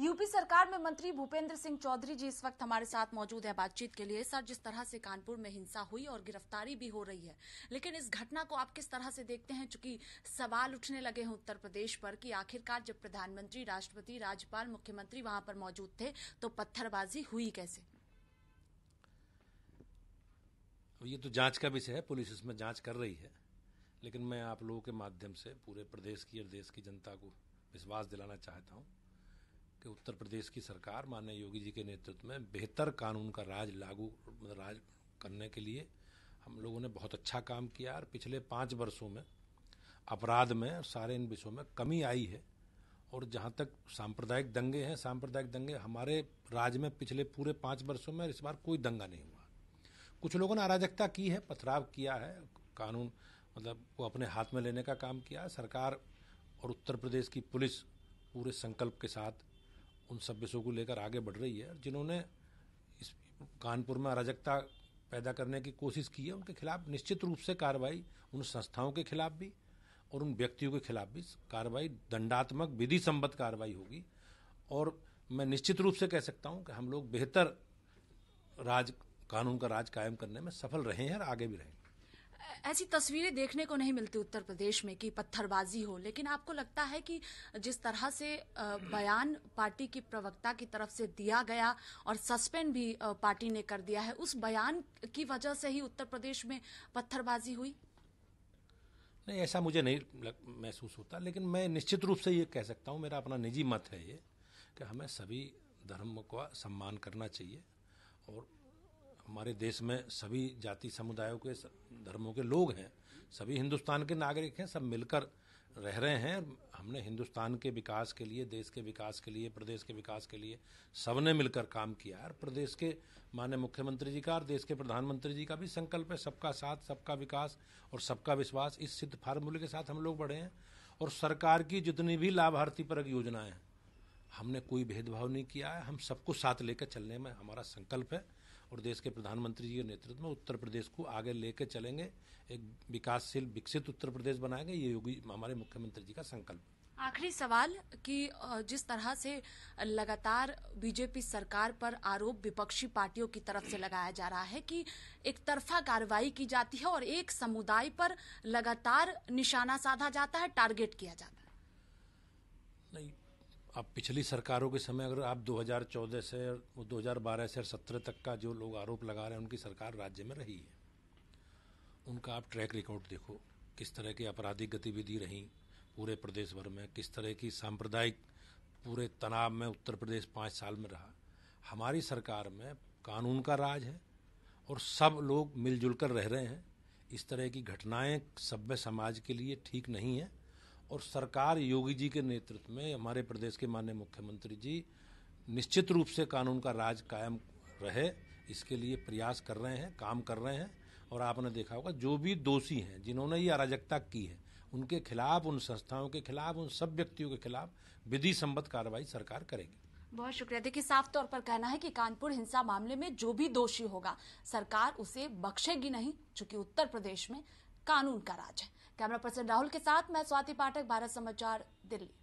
UP सरकार में मंत्री भूपेंद्र सिंह चौधरी जी इस वक्त हमारे साथ मौजूद है बातचीत के लिए सर जिस तरह से कानपुर में हिंसा हुई और गिरफ्तारी भी हो रही है लेकिन इस घटना को आप किस तरह से देखते हैं चूंकि सवाल उठने लगे हैं उत्तर प्रदेश पर कि आखिरकार जब प्रधानमंत्री राष्ट्रपति राज्यपाल मुख्यमंत्री वहां पर मौजूद थे तो पत्थरबाजी हुई कैसे ये तो जांच का विषय है पुलिस इसमें जांच कर रही है लेकिन मैं आप लोगों के माध्यम से पूरे प्रदेश की और देश की जनता को विश्वास दिलाना चाहता हूँ कि उत्तर प्रदेश की सरकार माननीय योगी जी के नेतृत्व में बेहतर कानून का राज लागू मतलब राज करने के लिए हम लोगों ने बहुत अच्छा काम किया और पिछले पाँच वर्षों में अपराध में सारे इन विषयों में कमी आई है और जहाँ तक सांप्रदायिक दंगे हैं सांप्रदायिक दंगे हमारे राज्य में पिछले पूरे पाँच वर्षों में इस बार कोई दंगा नहीं हुआ कुछ लोगों ने अराजकता की है पथराव किया है कानून मतलब को अपने हाथ में लेने का काम किया सरकार और उत्तर प्रदेश की पुलिस पूरे संकल्प के साथ उन सब विषयों को लेकर आगे बढ़ रही है जिन्होंने इस कानपुर में अराजकता पैदा करने की कोशिश की है उनके खिलाफ निश्चित रूप से कार्रवाई उन संस्थाओं के खिलाफ भी और उन व्यक्तियों के खिलाफ भी कार्रवाई दंडात्मक विधि संबद्ध कार्रवाई होगी और मैं निश्चित रूप से कह सकता हूं कि हम लोग बेहतर राज कानून का राज कायम करने में सफल रहे हैं और आगे भी रहेंगे ऐसी तस्वीरें देखने को नहीं मिलती उत्तर प्रदेश में कि पत्थरबाजी हो लेकिन आपको लगता है कि जिस तरह से बयान पार्टी की प्रवक्ता की तरफ से दिया गया और सस्पेंड भी पार्टी ने कर दिया है उस बयान की वजह से ही उत्तर प्रदेश में पत्थरबाजी हुई नहीं ऐसा मुझे नहीं महसूस होता लेकिन मैं निश्चित रूप से ये कह सकता हूँ मेरा अपना निजी मत है ये कि हमें सभी धर्म का सम्मान करना चाहिए और हमारे देश में सभी जाति समुदायों के धर्मों के लोग हैं सभी हिंदुस्तान के नागरिक हैं सब मिलकर रह रहे हैं हमने हिंदुस्तान के विकास के लिए देश के विकास के लिए प्रदेश के विकास के लिए सबने मिलकर काम किया और प्रदेश के माननीय मुख्यमंत्री जी का और देश के प्रधानमंत्री जी का भी संकल्प है सबका साथ सबका विकास और सबका विश्वास इस सिद्ध फार्मूले के साथ हम लोग बढ़े हैं और सरकार की जितनी भी लाभार्थी परक योजनाएं हमने कोई भेदभाव नहीं किया है हम सबको साथ लेकर चलने में हमारा संकल्प है प्रदेश के प्रधानमंत्री जी के नेतृत्व में उत्तर प्रदेश को आगे लेकर चलेंगे एक विकासशील विकसित उत्तर प्रदेश बनाएंगे ये योगी हमारे मुख्यमंत्री जी का संकल्प आखिरी सवाल कि जिस तरह से लगातार बीजेपी सरकार पर आरोप विपक्षी पार्टियों की तरफ से लगाया जा रहा है कि एक तरफा कार्रवाई की जाती है और एक समुदाय पर लगातार निशाना साधा जाता है टारगेट किया जाता है नहीं अब पिछली सरकारों के समय अगर आप 2014 से वो 2012 से सत्रह तक का जो लोग आरोप लगा रहे हैं उनकी सरकार राज्य में रही है उनका आप ट्रैक रिकॉर्ड देखो किस तरह की आपराधिक गतिविधि रही पूरे प्रदेश भर में किस तरह की सांप्रदायिक पूरे तनाव में उत्तर प्रदेश पाँच साल में रहा हमारी सरकार में कानून का राज है और सब लोग मिलजुल कर रह रहे हैं इस तरह की घटनाएं सभ्य समाज के लिए ठीक नहीं है और सरकार योगी जी के नेतृत्व में हमारे प्रदेश के माननीय मुख्यमंत्री जी निश्चित रूप से कानून का राज कायम रहे इसके लिए प्रयास कर रहे हैं काम कर रहे हैं और आपने देखा होगा जो भी दोषी हैं जिन्होंने ये अराजकता की है उनके खिलाफ उन संस्थाओं के खिलाफ उन सब व्यक्तियों के खिलाफ विधि सम्बद्ध कार्रवाई सरकार करेगी बहुत शुक्रिया देखिए साफ तौर पर कहना है कि कानपुर हिंसा मामले में जो भी दोषी होगा सरकार उसे बख्शेगी नहीं चूंकि उत्तर प्रदेश में कानून का राज है कैमरा पर्सन राहुल के साथ मैं स्वाति पाठक भारत समाचार दिल्ली